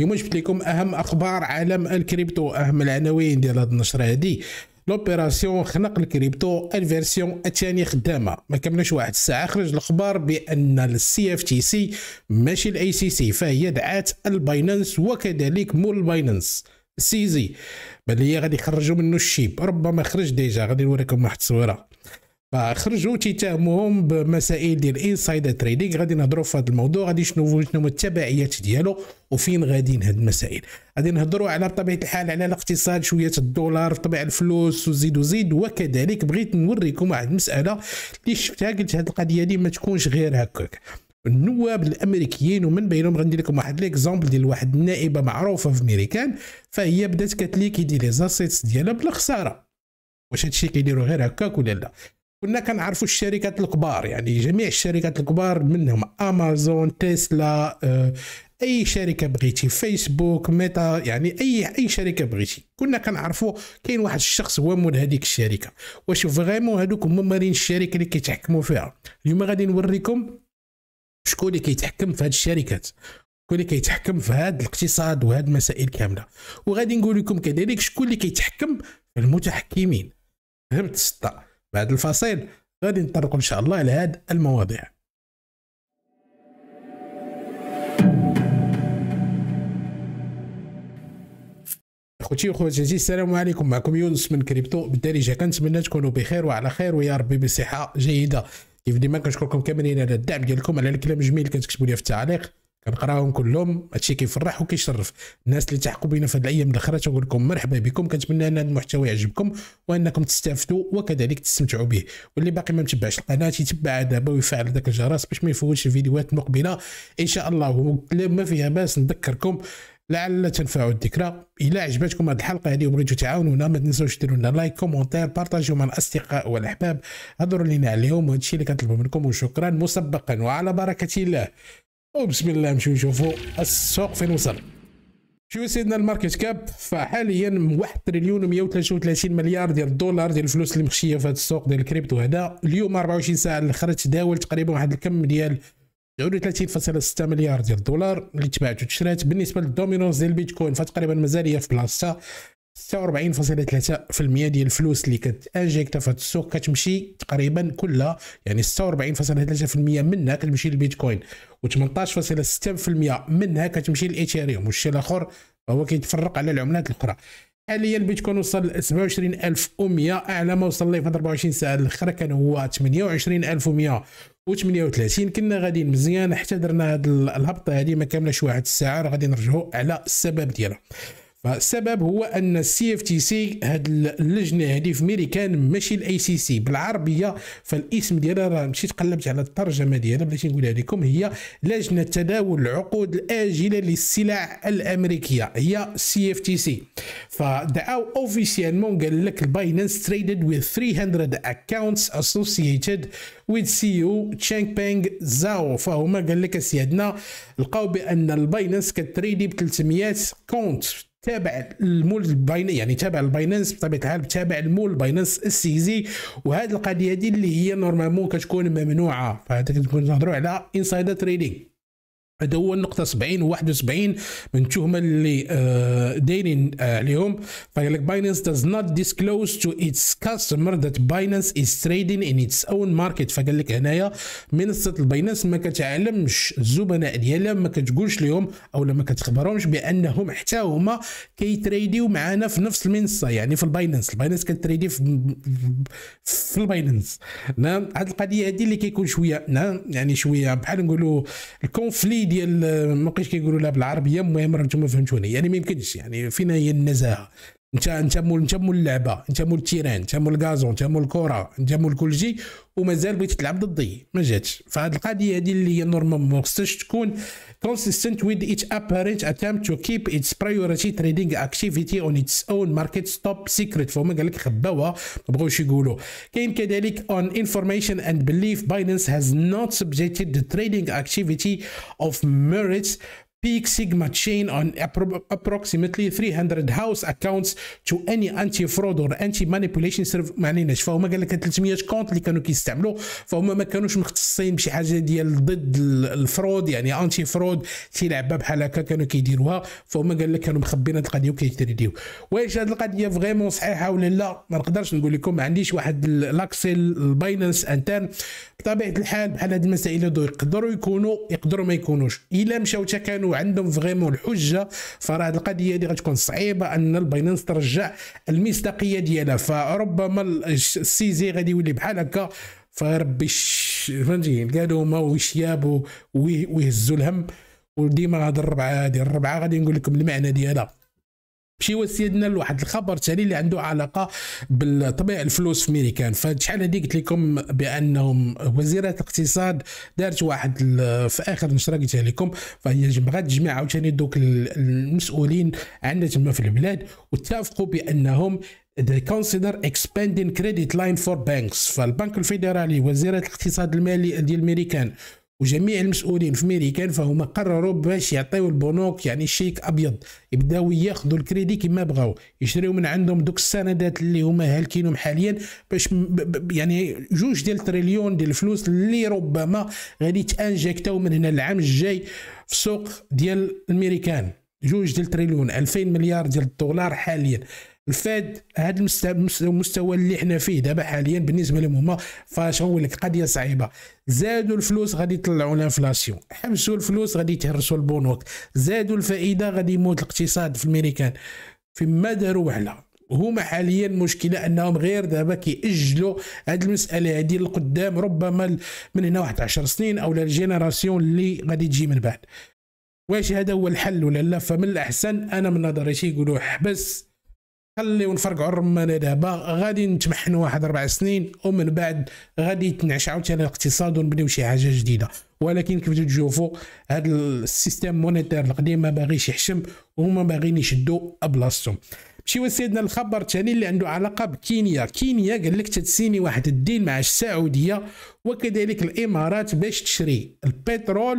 اليوم جبت لكم اهم اخبار عالم الكريبتو اهم العناوين ديال هاد النشره هادي لوبيراسيون خنق الكريبتو الفيرسيون الثانيه خدامه ما كملناش واحد الساعه خرج الاخبار بان السي اف تي سي ماشي الاي سي سي فهي دعات الباينانس وكذلك مول باينانس سيزي بل هي غادي يخرجوا منه الشيب ربما خرج ديجا غادي نوريكم واحد التصويره فخرجوا تيتهموهم بمسائل ديال الانسايد تريدينغ غادي نهضروا في هذا الموضوع غادي شنو شنو التبعيات ديالو وفين غاديين هاد المسائل غادي نهضروا على بطبيعه الحال على الاقتصاد شويه الدولار طبيعه الفلوس وزيد وزيد وكذلك بغيت نوريكم واحد المساله اللي شفتها قلت هاد القضيه دي ما تكونش غير هكاك النواب الامريكيين ومن بينهم غندير لكم واحد ليكزامبل ديال واحد النائبه معروفه في ميريكان فهي بدات دي لي زاسيتس ديالها بالخساره واش هادشي كيديروا غير هكاك ولا لا كنا كنعرفوا الشركات الكبار يعني جميع الشركات الكبار منهم امازون آه، تسلا اي شركه بغيتي فيسبوك ميتا يعني اي اي شركه بغيتي كنا كنعرفوا كاين واحد الشخص هو مول هذيك الشركه واش فريمون هذوك هما مالين الشركه اللي كيتحكموا فيها اليوم غادي نوريكم شكون اللي كيتحكم في هاد الشركات شكون اللي كيتحكم في هاد الاقتصاد وهاد المسائل كامله وغادي نقول لكم كذلك شكون اللي كيتحكم في المتحكمين فهمت السطه بعد الفاصل غادي نطرقوا ان شاء الله لهاد المواضيع اخوتي وخواتاتي السلام عليكم معكم يونس من كريبتو بالدارجه كنتمنى تكونوا بخير وعلى خير ويا ربي بصحه جيده كيف ديما كنشكركم كاملين على الدعم ديالكم على الكلام الجميل اللي كتكتبوا لي في التعليق كنقراهم كلهم هادشي كيفرح وكيشرف الناس اللي تحقوا بينا في هاد الايام الاخرى تنقول لكم مرحبا بكم كنتمنى ان هذا المحتوى يعجبكم وانكم تستافدوا وكذلك تستمتعوا به واللي باقي ما متبعش القناه يتبع دابا ويفعل ذاك الجرس باش ما يفوتش الفيديوهات المقبله ان شاء الله ما فيها باس نذكركم لعل تنفعوا الذكرى الى عجبتكم هذه الحلقه هذه وبغيتوا تعاونونا ما تنساوش ديروا لنا لايك كومونتير بارطاجيو مع الاصدقاء والاحباب هضروا لينا عليهم وهذا الشيء اللي كنطلبوا منكم وشكرا مسبقا وعلى بركه الله وبسم الله نمشيو نشوفوا السوق فين وصل شوف سيدنا الماركت كاب فحاليا 1 تريليون و133 مليار ديال الدولار ديال الفلوس اللي مخشيه في هذا السوق ديال الكريبتو هذا اليوم 24 ساعه اللي خرج داول تقريبا واحد الكم ديال 39.6 مليار ديال الدولار اللي تباعت وتشرات بالنسبه للدومينونس ديال البيتكوين فتقريبا مازال هي في بلاصتها 46.3% ديال الفلوس اللي كتانجيكتا في هذا السوق كتمشي تقريبا كلها يعني 46.3% منها كتمشي للبيتكوين و18.6% منها كتمشي للايثيريوم والشيء الاخر هو كيتفرق على العملات الاخرى حاليا البيتكوين وصل 27100 اعلى ما وصل ليه في 24 ساعه الاخرى كان هو 28138 كنا غاديين مزيان حتى درنا هاد الهبطه هادي ما كاملش واحد الساعه راه غادي نرجعوا على السبب ديالها فالسبب هو ان السي اف تي سي هاد اللجنه هادي في ميريكان ماشي الاي سي سي بالعربيه فالاسم ديالها راه مشيت قلبت على الترجمه ديالها بغيت نقولها لكم هي لجنه تداول العقود الاجله للسلع الامريكيه هي سي اف تي سي فدعاو اوفيسيالمون قال لك الباينانس تريدد وذ 300 اسوسييتد associated سي او تشانغ بانغ زاو فهما قال لك سيادنا لقاو بان الباينانس كتريدي ب 300 كونت تابع المول باين يعني تابع الباينانس بطبيعه الحال تابع المول باينانس السيزي وهذه القضيه دي اللي هي نورمالمون كتكون ممنوعه فهذا كتكون نهضروا على انسايدر تريدينغ هذا هو النقطة 70 و 71 من التهمة اللي آه، دايرين عليهم فقال لك باينانس داز نوت ديسكلوز تو اتس كاستمر ذات باينانس از تريدين ان اتس اون ماركت فقال لك هنايا منصة الباينانس ما كتعلمش الزبناء ديالها ما كتقولش لهم او ما كتخبرهمش بانهم حتى هما كيتريديو معانا في نفس المنصة يعني في الباينانس الباينانس كتريدي في في الباينانس نعم هذه القضية هذه اللي كيكون شوية نعم يعني شوية بحال نقولوا الكونفلي ديال ما آه، بقيتش كيقولوا لها بالعربيه المهم راه نتوما فهمتوني يعني ما يمكنش يعني فينا هي النزاهه انت انت مول انت مول اللعبه انت مول التيران انت مول الكازون انت مول الكره انت مول كل شيء ومازال بغيتي تلعب ضدي ما جاتش فهاد القضيه هادي اللي هي نورمال ما خصهاش تكون consistent with its apparent attempt to keep its priority trading activity on its own market stop secret فهما قال لك خباوها ما بغاوش يقولوا كاين كذلك on information and belief بايننس has not subjected the trading activity of merits peak Sigma chain on approximately 300 house accounts to any anti-fraud or anti-manipulation server ما عليناش فهما قال لك 300 كونت اللي كانوا كيستعملوا فهما ما كانوش مختصين بشي حاجه ديال ضد الفرود يعني انتي فرود شي لعبه بحال هكا كانوا كيديروها فهما قال لك كانوا مخبين هذه القضيه وكيتريديو واش هذه القضيه فغيمون صحيحه ولا لا ما نقدرش نقول لكم ما عنديش واحد لاكسيل الباينانس انترن بطبيعه الحال بحال هذه المسائل يقدروا يكونوا يقدروا ما يكونوش الا مشاو حتى كانوا وعندهم فريمون الحجه فراه القضيه هذه غتكون صعيبه ان الباينانس ترجع المصداقيه ديالها فربما السيزي غادي يولي بحال هكا فربي فهمتي قالوا ما وشياب ويهزوا الهم وديما هاد الربعه هادي الربعه غادي نقول لكم المعنى ديالها ماشي هو سيدنا لواحد الخبر تالي اللي عنده علاقه بالطبيعه الفلوس في ميريكان فشحال هذه قلت لكم بانهم وزيره الاقتصاد دارت واحد في اخر نشره قلتها لكم فهي بغات تجمع عاوتاني دوك المسؤولين عندنا تما في البلاد واتفقوا بانهم they consider expanding credit line for banks فالبنك الفيدرالي وزيره الاقتصاد المالي ديال ميريكان وجميع المسؤولين في ميريكان فهما قرروا باش يعطيو البنوك يعني شيك ابيض يبداو ياخذوا الكريدي كما بغاو يشريو من عندهم دوك السندات اللي هما هالكينهم حاليا باش يعني جوج ديال تريليون ديال الفلوس اللي ربما غادي تانجكتاو من هنا العام الجاي في سوق ديال الميريكان جوج ديال تريليون 2000 مليار ديال الدولار حاليا الفاد هذا المستوى, اللي حنا فيه دابا حاليا بالنسبه لهم هما فاش نقول لك قضيه صعيبه زادوا الفلوس غادي يطلعوا الانفلاسيون حبسوا الفلوس غادي يتهرسوا البنوك زادوا الفائده غادي يموت الاقتصاد في الميريكان فيما داروا وحلا هما حاليا مشكلة انهم غير دابا كيأجلوا هذه المسألة هذه لقدام ربما من هنا واحد 10 سنين او للجينيراسيون اللي غادي تجي من بعد واش هذا هو الحل ولا لا فمن الاحسن انا من نظري شي يقولوا حبس خليو نفرقعوا الرمانه دابا غادي نتمحنوا واحد اربع سنين ومن بعد غادي يتنعش عاوتاني الاقتصاد ونبنيو شي حاجه جديده ولكن كيف تشوفوا هذا السيستم مونيتير القديم ما باغيش يحشم وهما باغيين يشدوا بلاصتهم مشيو سيدنا الخبر الثاني اللي عنده علاقه بكينيا كينيا قال لك تتسيني واحد الدين مع السعوديه وكذلك الامارات باش تشري البترول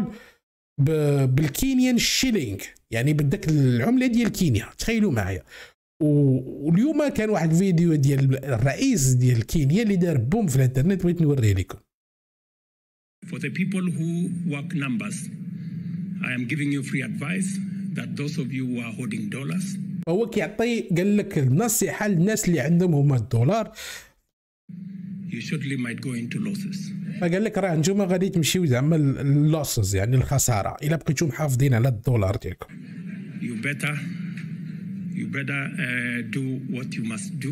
بالكينيان شيلينغ يعني بدك العمله ديال كينيا تخيلوا معايا واليوم كان واحد الفيديو ديال الرئيس ديال كينيا اللي دار بوم في الانترنت بغيت نوريه لكم For the people who work numbers, I am giving you free advice that those of you who are holding dollars. هو كيعطي قال لك النصيحه للناس اللي عندهم هما الدولار you surely might go into losses. فقال لك راه انتم غادي تمشيو زعما اللوسز يعني الخساره الا بقيتو محافظين على الدولار ديالكم. You better Uh, you better do what you must do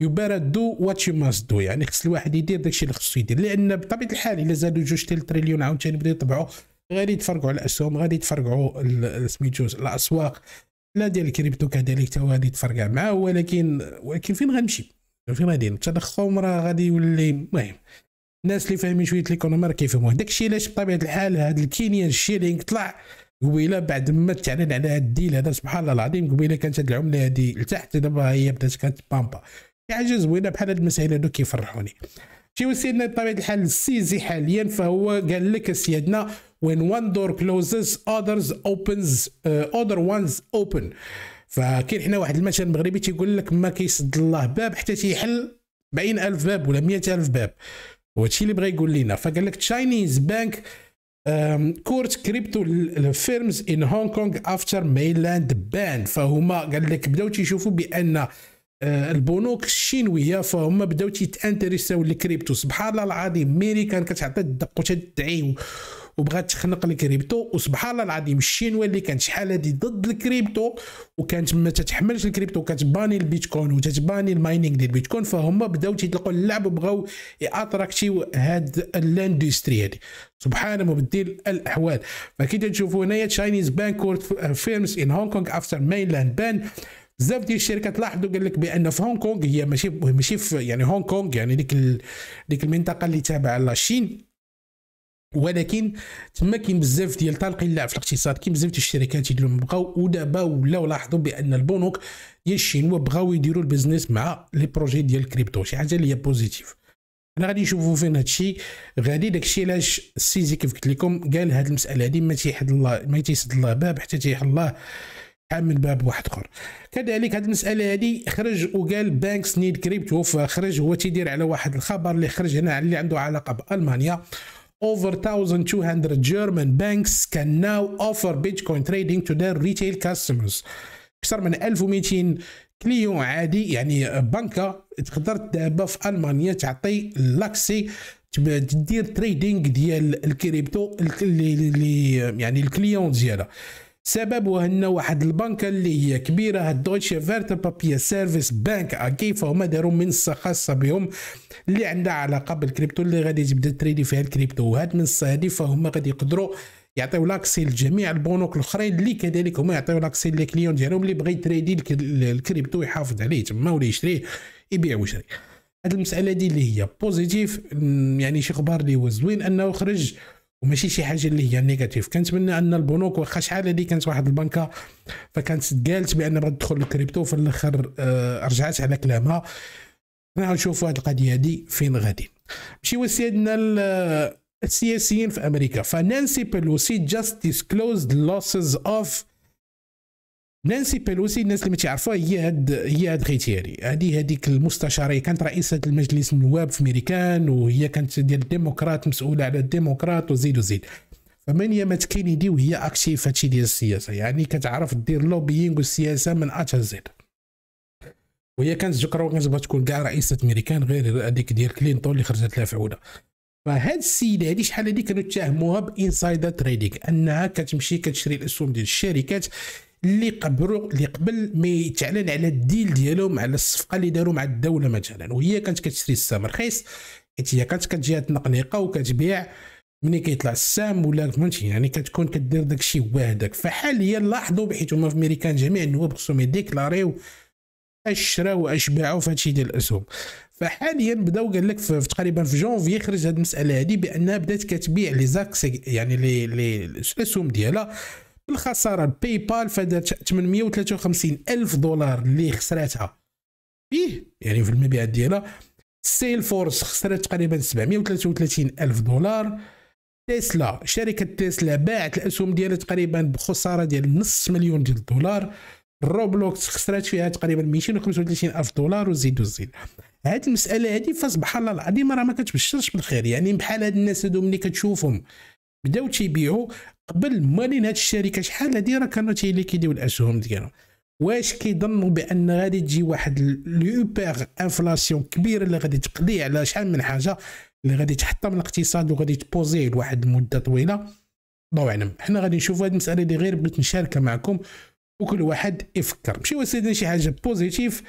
يو بيتر دو وات يو ماست دو يعني خص الواحد يدير داكشي اللي خصو يدير لان بطبيعه الحال الا زادوا جوج تريليون عاوتاني بداو يطبعوا غادي يتفرقعوا على الاسهم غادي يتفرقعوا سميتو الاسواق لا ديال الكريبتو كذلك تا غادي يتفرقع معاه ولكن ولكن فين غنمشي فين غادي التضخم راه غادي يولي المهم الناس اللي فاهمين شويه الايكونومي راه كيفهموه داكشي علاش بطبيعه الحال هذا الكينيان الشيلينغ طلع قبيله بعد ما تعلن على هذا الديل هذا سبحان الله العظيم قبيله كانت هذه العمله هذه لتحت دابا هي بدات كانت بامبا شي حاجه زوينه بحال هاد المسائل هادو كيفرحوني شي وسيدنا بطبيعه الحال السيزي حاليا فهو قال لك سيدنا when one door closes others opens uh, other ones open فكاين حنا واحد المثل المغربي تيقول لك ما كيسد الله باب حتى تيحل 40000 باب ولا 100000 باب وهادشي اللي بغى يقول لنا فقال لك تشاينيز بانك كورت كريبتو الفيرمز ان هونغ كونغ افتر ميلاند بان فهما قال لك بداو تيشوفوا بان آه، البنوك الشينويه فهم بداو تيتانتريساو للكريبتو سبحان الله العظيم ميريكان كتعطي الدق وتدعي وبغات تخنق الكريبتو وسبحان الله العظيم الشينوا اللي كانت شحال هذه ضد الكريبتو وكانت ما تتحملش الكريبتو وكتباني البيتكوين وتتباني الماينينغ ديال البيتكوين فهم بداو تيطلقوا اللعب وبغاو ياتراكتيو هاد الاندستري هذه سبحان مبدل الاحوال فكي تشوفوا هنايا تشاينيز بانك كورت فيرمز ان هونغ كونغ افتر مينلاند بان بزاف ديال الشركات لاحظوا قال لك بان في هونغ كونغ هي ماشي ماشي في يعني هونغ كونغ يعني ديك ديك المنطقه اللي تابعه لاشين ولكن تما كاين بزاف ديال طالقين اللعب في الاقتصاد كاين بزاف ديال الشركات يديروا بقاو ودابا ولاو لاحظوا بان البنوك ديال الشينوا بغاو يديروا البزنس مع لي بروجي ديال الكريبتو شي حاجه اللي هي بوزيتيف انا غادي نشوفوا فين هادشي غادي داكشي علاش السيزي كيف قلت لكم قال هاد المساله هادي ما تيحد الله ما تيسد الله باب حتى تيحل الله حامل باب واحد اخر كذلك هاد المساله هادي خرج وقال بانكس نيد كريبتو فخرج هو تيدير على واحد الخبر اللي خرج هنا اللي عنده علاقه بالمانيا Over 1,200 German banks can now offer Bitcoin trading to their retail customers. أكثر من 1200 كليون عادي يعني بنكة تقدر دابا في ألمانيا تعطي لاكسي تدير تريدينغ ديال الكريبتو اللي يعني الكليون ديالها سببه ان واحد البنكه اللي هي كبيره دويتشه فيرت بابيا سيرفيس بانك اكي فهم داروا منصه خاصه بهم اللي عندها علاقه بالكريبتو اللي غادي تبدا تريدي فيها الكريبتو وهاد المنصه هادي فهم غادي يقدروا يعطيو لاكسي لجميع البنوك الاخرين اللي كذلك هما يعطيو لاكسي لي كليون ديالهم اللي بغى يتريدي الكريبتو يحافظ عليه تما ولا يشريه يبيع ويشري هاد المساله دي اللي هي بوزيتيف يعني شي خبار اللي هو زوين انه خرج وماشي شي حاجه اللي هي نيجاتيف كنتمنى ان البنوك واخا شحال هذه كانت واحد البنكه فكانت قالت بان بغات تدخل الكريبتو في الاخر آه رجعت على كلامها نشوفوا هذه القضيه هذه فين غادي نمشيو سيدنا آه، السياسيين في امريكا فنانسي بيلوسي جاست ديسكلوز لوسز اوف نانسي بيلوسي الناس اللي ما تعرفوها هي هاد هي هاد غيتيري هادي هذيك المستشاره كانت رئيسه المجلس النواب في ميريكان وهي كانت ديال الديمقراط مسؤوله على الديمقراط وزيد وزيد فمن يمات كينيدي وهي اكتيف هادشي ديال السياسه يعني كتعرف دير لوبيينغ والسياسه من ا زيد وهي كانت جوكرو كانت بغات تكون كاع رئيسه ميريكان غير هذيك ديال كلينتون اللي خرجت لها في عوده فهاد السيده هادي شحال هادي كانوا يتهموها بانسايدر تريدينغ انها كتمشي كتشري الاسهم ديال الشركات اللي قبروا اللي قبل ما يتعلن على الديل ديالهم على الصفقه اللي داروا مع الدوله مثلا وهي كانت كتشري السهم رخيص حيت هي كانت كتجي تنقنيقه وكتبيع ملي كيطلع السام ولا فهمتي يعني كتكون كدير داكشي وحدك فحاليا لاحظوا بحيث هما في ميريكان جميع النواب خصهم يديكلاريو اش شراو اش باعوا في هادشي ديال الاسهم فحاليا بداو قال لك في تقريبا في جونفي خرج هاد المساله هادي بانها بدات كتبيع لي زاكسي يعني لي لي الاسهم ديالها بالخساره باي بال فدات 853 الف دولار اللي خسراتها فيه يعني في المبيعات ديالها سيل فورس خسرت تقريبا 733 الف دولار تسلا شركه تسلا باعت الاسهم ديالها تقريبا بخساره ديال نص مليون ديال الدولار روبلوكس خسرات فيها تقريبا 235 الف دولار وزيد وزيد هاد المساله هادي فسبحان الله العظيم راه ما كتبشرش بالخير يعني بحال هاد الناس هادو ملي كتشوفهم بداو تيبيعوا قبل مالين هاد الشركه شحال هادي راه كانوا تيليكيديو الاسهم ديالهم واش كيظنوا بان غادي تجي واحد لوبيغ انفلاسيون كبيره اللي غادي تقضي على شحال من حاجه اللي غادي تحطم الاقتصاد وغادي تبوزيه لواحد المده طويله الله اعلم حنا غادي نشوفوا هذه المساله اللي غير بغيت نشاركها معكم وكل واحد يفكر ماشي وسيدي شي حاجه بوزيتيف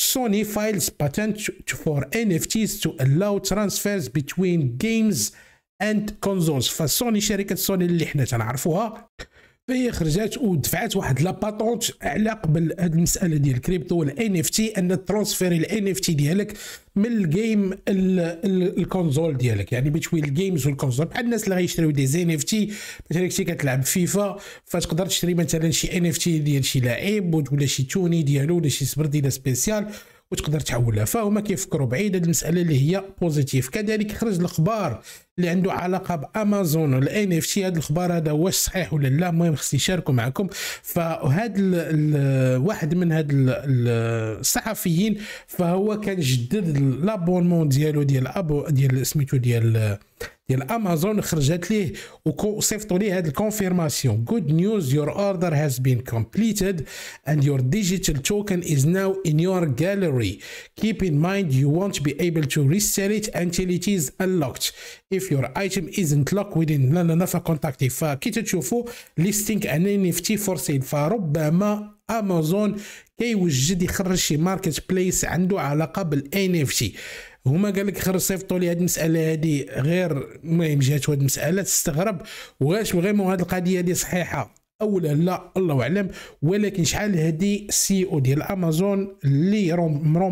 سوني فايلز باتنت فور ان اف تيز تو الاو ترانسفيرز بتوين جيمز اند كونزولز فسوني شركه سوني اللي حنا تنعرفوها فهي خرجات ودفعت واحد باتونت على قبل هاد المساله ديال الكريبتو والان اف تي ان ترونسفيري الان اف تي ديالك من الجيم الكونزول ديالك يعني بتوين الجيمز والكونزول بحال الناس اللي غيشتريو دي زين اف تي مثلا كنتي كتلعب فيفا فتقدر تشري مثلا شي ان اف تي ديال شي لاعب ولا شي توني ديالو ولا شي سبرديله سبيسيال وتقدر تحولها فهما كيفكروا بعيد هذه المساله اللي هي بوزيتيف كذلك خرج الاخبار اللي عنده علاقه بامازون والان اف تي هذا الاخبار هذا واش صحيح ولا لا المهم خصني نشاركه معكم فهاد ال واحد من هاد الصحفيين فهو كان جدد لابونمون ديالو ديال ابو ديال سميتو ديال ديال امازون خرجت ليه وصيفطوا ليه هذه الكونفيرماسيون جود نيوز يور اوردر هاز بين كومبليتد اند يور ديجيتال توكن از ناو ان يور جاليري كيب ان مايند يو وونت بي ايبل تو ريسيل ات انتل ات از انلوكت اف يور ايتم ازنت لوك ويدين لا لا لا فكونتاكتي فكي تشوفوا ليستينغ ان ان اف تي فور سيل فربما امازون كيوجد يخرج شي ماركت بليس عنده علاقه بالان اف تي هما قال لك خرج صيفطوا لي هذه المساله هذه غير المهم جات هذه المساله تستغرب واش فريمون هذه القضيه هذه صحيحه اولا لا الله اعلم ولكن شحال هذه سي او ديال امازون اللي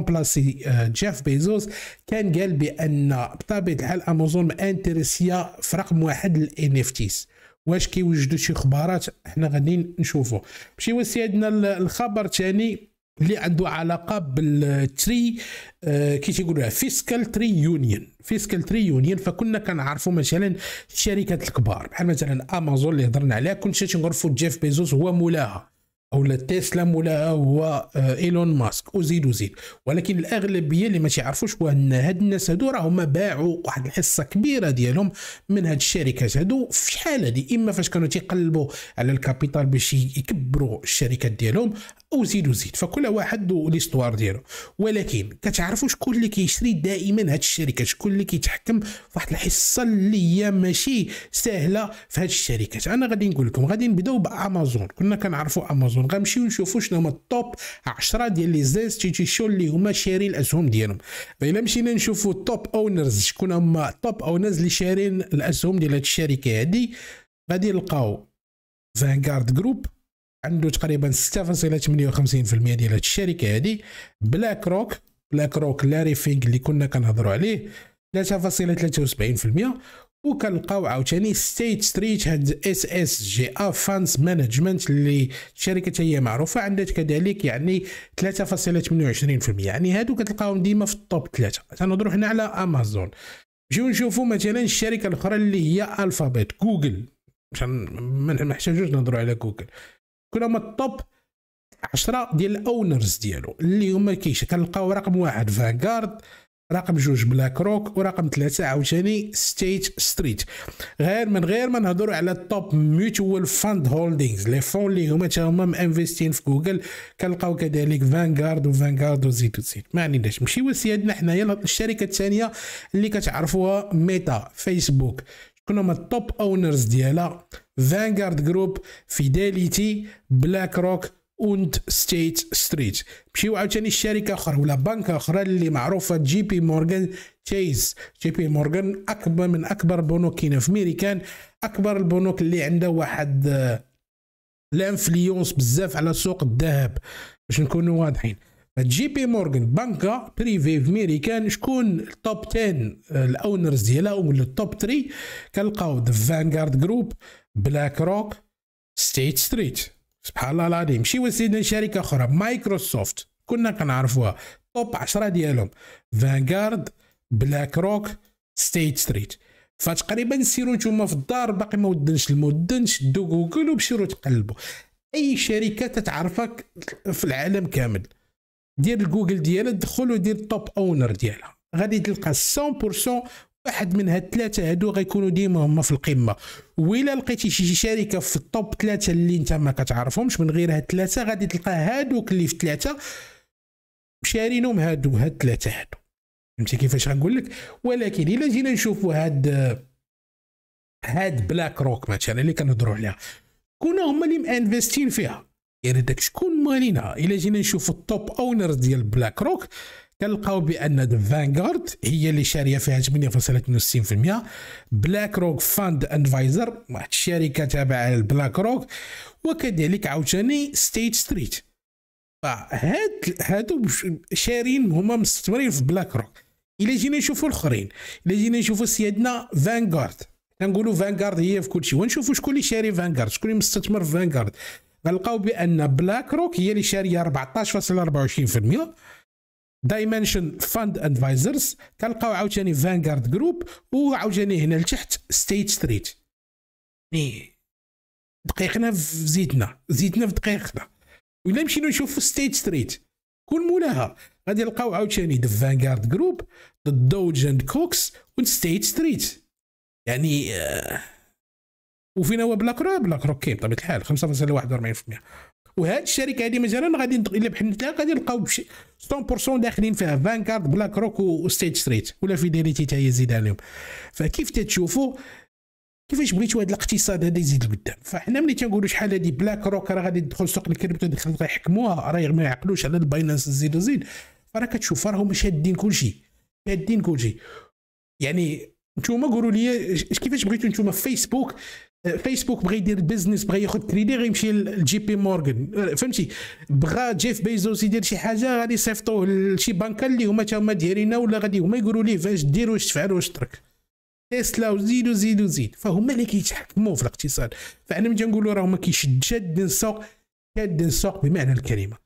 بلاسي آه، جيف بيزوس كان قال بان بطبيعه الحال امازون انتريسيا في رقم واحد الان اف تيز واش كيوجدوا شي خبارات حنا غادي نشوفوا ماشي وسي عندنا الخبر الثاني اللي عنده علاقه بالتري آه كي تيقولوها فيسكال تري يونيون فيسكال تري يونيون فكنا كنعرفوا مثلا الشركات الكبار بحال مثلا امازون اللي هضرنا عليها كل شيء تنعرفوا جيف بيزوس هو مولاها او تيسلا مولاها هو ايلون آه، ماسك وزيد وزيد ولكن الاغلبيه اللي ما تيعرفوش هو ان هاد الناس هادو راهم باعوا واحد الحصه كبيره ديالهم من هاد الشركات هادو في شحال دي اما فاش كانوا تيقلبوا على الكابيتال باش يكبروا الشركات ديالهم وزيد وزيد فكل واحد ليستوار ديالو ولكن كتعرفوا شكون اللي كيشري دائما هاد الشركات شكون اللي كيتحكم فواحد الحصه اللي هي ماشي سهله في هاد الشركات انا غادي نقول لكم غادي نبداو بامازون كنا كنعرفوا امازون غنمشيو نشوفوا شنو هما التوب 10 ديال لي زانستيتيوشن اللي هما شاري الاسهم ديالهم الا مشينا نشوفوا التوب اونرز شكون هما التوب اونرز اللي شارين الاسهم ديال هاد الشركه هادي غادي نلقاو فانغارد جروب عنده تقريبا 6.58% ديال هاد الشركه هادي بلاك روك بلاك روك لاري فينغ اللي كنا كنهضروا عليه 3.73% وكنلقاو عاوتاني ستيت ستريت هاد اس اس جي ا فانس مانجمنت اللي شركه هي معروفه عندها كذلك يعني 3.28% يعني هادو كتلقاهم ديما في الطوب 3 تنهضروا حنا على امازون نمشيو نشوفوا مثلا الشركه الاخرى اللي هي الفابيت جوجل عشان ما نحتاجوش نهضروا على جوجل كل هما التوب 10 ديال الاونرز ديالو اللي هما كيش كنلقاو رقم واحد فانغارد رقم جوج بلاك روك ورقم ثلاثة عاوتاني ستيت ستريت غير من غير ما نهضروا على التوب ميوتوال فاند هولدينغز لي فون اللي هما تا هما مانفيستين في جوجل كنلقاو كذلك فانغارد وفانغارد وزيد وزيد ما عندناش ماشي سيادنا حنايا الشركه الثانيه اللي كتعرفوها ميتا فيسبوك كنا من التوب اونرز ديالها فانغارد جروب فيداليتي بلاك روك اوند ستيت ستريت مشيو عاوتاني شركه اخرى ولا بنكه اخرى اللي معروفه جي بي مورغان تشيز جي بي مورغان اكبر من اكبر البنوك هنا في ميريكان اكبر البنوك اللي عندها واحد آه، لانفليونس بزاف على سوق الذهب باش نكونوا واضحين جي بي مورغان بنكة بريفي في ميريكان شكون التوب 10 الاونرز ديالها ولا التوب 3 كنلقاو ذا فانغارد جروب بلاك روك ستيت ستريت سبحان الله العظيم شي وسيله شركه اخرى مايكروسوفت كنا كنعرفوها توب 10 ديالهم فانغارد بلاك روك ستيت ستريت فتقريبا سيروا نتوما في الدار باقي ما ودنش المودنش دو جوجل وبشيروا تقلبوا اي شركه تتعرفك في العالم كامل دير الجوجل ديالها دخل ودير التوب اونر ديالها غادي تلقى 100% واحد من هاد الثلاثه هادو غيكونوا ديما هما في القمه ويلا لقيتي شي شركه في التوب ثلاثه اللي انت ما كتعرفهمش من غير هاد الثلاثه غادي تلقى هادوك اللي في ثلاثه شارينهم هادو هاد الثلاثه هادو فهمتي كيفاش غنقول لك ولكن الا جينا نشوفوا هاد هاد بلاك روك مثلا اللي كنهضروا عليها كنا هما اللي مانفستين فيها يعني داك شكون مالينا الا جينا نشوفوا التوب اونرز ديال بلاك روك كنلقاو بان فانغارد هي اللي شاريه فيها 8.62% بلاك روك فاند ادفايزر واحد الشركه تابعه لبلاك روك وكذلك عاوتاني ستيت ستريت فهاد هادو شارين هما مستثمرين في بلاك روك الا جينا نشوفوا الاخرين الا جينا نشوفوا سيادنا فانغارد كنقولوا فانغارد هي في كلشي ونشوفوا شكون اللي شاري فانغارد شكون اللي مستثمر في فانغارد غنلقاو بان بلاك روك هي اللي شاريه 14.24% دايمنشن فاند ادفايزرز كنلقاو عاوتاني فانغارد جروب وعاوتاني هنا لتحت ستيت ستريت يعني دقيقنا في زيتنا زيتنا في دقيقنا ولا مشينا نشوفوا ستيت ستريت كل مولاها غادي نلقاو عاوتاني ذا فانغارد جروب ضد دوج اند كوكس وستيت ستريت يعني آه وفين هو بلاك روك بلاك روك كاين بطبيعه الحال 5.41% وهاد الشركه هذه مثلا غادي الا بحنتها غادي نلقاو 100% داخلين فيها فانكارد بلاك روك وستيت ستريت ولا فيديليتي حتى هي زيد عليهم فكيف تتشوفوا كيفاش بغيتوا هذا الاقتصاد هذا يزيد لقدام فحنا ملي تنقولوا شحال هادي بلاك روك راه غادي تدخل سوق الكريبتو ديك يحكموها راه ما يعقلوش على الباينانس زيد وزيد راه كتشوف راهم شادين كلشي شادين كلشي يعني نتوما قولوا لي كيفاش بغيتوا نتوما فيسبوك فيسبوك بغى يدير بيزنس بغى ياخذ كريدي غيمشي لجي بي مورغان فهمتي بغى جيف بيزوس يدير شي حاجه غادي يصيفطوه لشي بنك اللي هما تاهما دايرين ولا غادي هما يقولوا ليه فاش دير واش تفعل واش ترك تسلا وزيد وزيد وزيد فهما اللي كيتحكموا في الاقتصاد فانا ملي نقولوا راه هما كيشد جاد السوق جاد السوق بمعنى الكلمه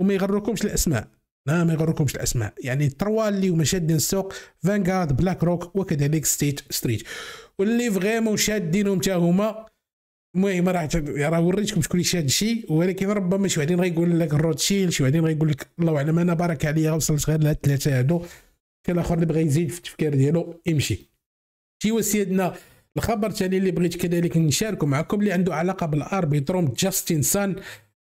وما يغركمش الاسماء لا آه، ما يغركمش الاسماء يعني التروا اللي هما شادين السوق فانغارد بلاك روك وكذلك ستيت ستريت واللي فغيمون شادينهم حتى هما المهم راه يعني راه وريتكم شكون اللي شاد شي ولكن ربما شي واحدين غيقول لك الروتشيل شي واحدين غيقول لك الله اعلم انا بارك عليا وصلت غير لهاد الثلاثه هادو كاين الاخر اللي بغى يزيد في التفكير ديالو يمشي شي هو سيدنا الخبر الثاني اللي بغيت كذلك نشاركه معكم اللي عنده علاقه بالاربيتروم جاستين سان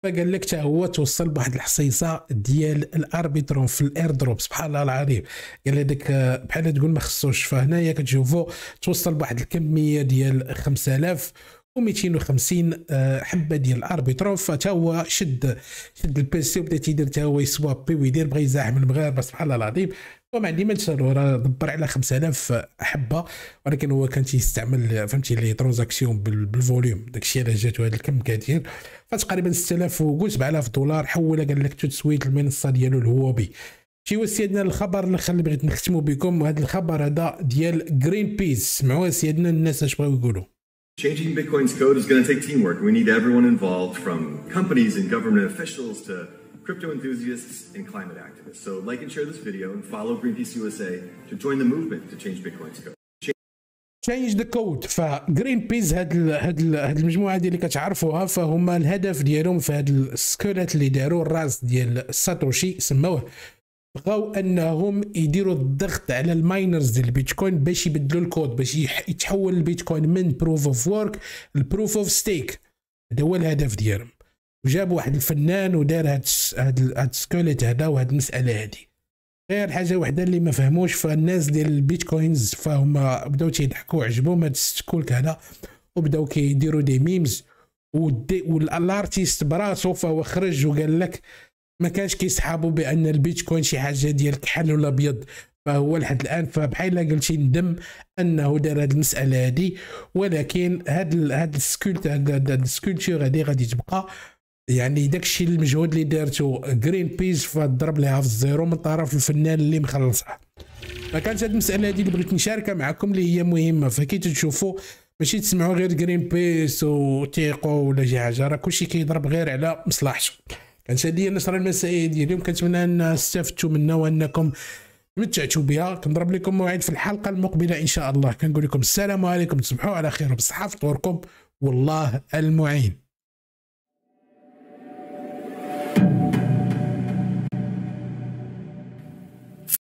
فقال لك هو توصل بواحد الحصيصه ديال الاربيترون في الاير دروب سبحان الله العظيم قال هذاك بحال تقول ما خصوش فهنايا كتشوفوا توصل بواحد الكميه ديال 5000 و250 آه، حبه ديال الاربيترون فتا هو شد شد البيسي وبدا تيدير تا هو يسوابي ويدير بغا يزاحم المغاربه سبحان الله العظيم ما عندي ما نشرو راه دبر على 5000 حبه ولكن هو كان تيستعمل فهمتي لي ترانزاكسيون بالفوليوم داكشي علاش جاتو هذا الكم كثير فتقريبا 6000 وقول 7000 دولار حول قال لك تسويت المنصه ديالو الهوبي شي وسيدنا الخبر الاخر اللي بغيت نختمو بكم هذا الخبر هذا ديال جرين بيس سمعوا سيدنا الناس اش بغاو يقولوا Changing Bitcoin's code is going to take teamwork. We need everyone involved from companies and government officials to crypto enthusiasts, and climate activists. So like and share this video and follow Greenpeace USA to join the movement to change Bitcoin's code. تشينج ذا كود فجرين بيز هاد الـ هاد الـ هاد المجموعه ديال اللي كتعرفوها فهما الهدف ديالهم في هاد السكيلت اللي داروا الراس ديال ساتوشي سموه بغاو انهم يديروا الضغط على الماينرز ديال البيتكوين باش يبدلوا الكود باش يتحول البيتكوين من بروف اوف ورك لبروف اوف ستيك هذا هو الهدف ديالهم وجاب واحد الفنان ودار هاد هاد هاد سكوليت هذا وهاد المساله هادي غير حاجه وحده اللي ما فهموش فالناس ديال البيتكوينز فهم بداو تيضحكوا عجبهم هاد السكولك هذا وبداو كيديروا دي ميمز والارتيست براسو فهو خرج وقال لك ما كانش كيسحابوا بان البيتكوين شي حاجه ديال كحل ولا ابيض فهو لحد الان فبحال قلتي ندم انه دار هذه المساله هذه ولكن هاد هاد السكولت هاد السكولتور هذه غادي تبقى يعني داكشي المجهود اللي دارتو جرين بيز فضرب ليها في الزيرو من طرف الفنان اللي مخلصها فكانت هذه المساله هذه اللي بغيت نشاركها معكم اللي هي مهمه فكي تشوفوا ماشي تسمعوا غير جرين بيس وتيقو ولا شي حاجه راه كلشي كيضرب غير على مصلحته كانت هذه هي النشره المسائيه ديال اليوم كنتمنى ان استفدتوا منها وانكم تمتعتوا بها كنضرب لكم موعد في الحلقه المقبله ان شاء الله كنقول لكم السلام عليكم تصبحوا على خير وبصحه فطوركم والله المعين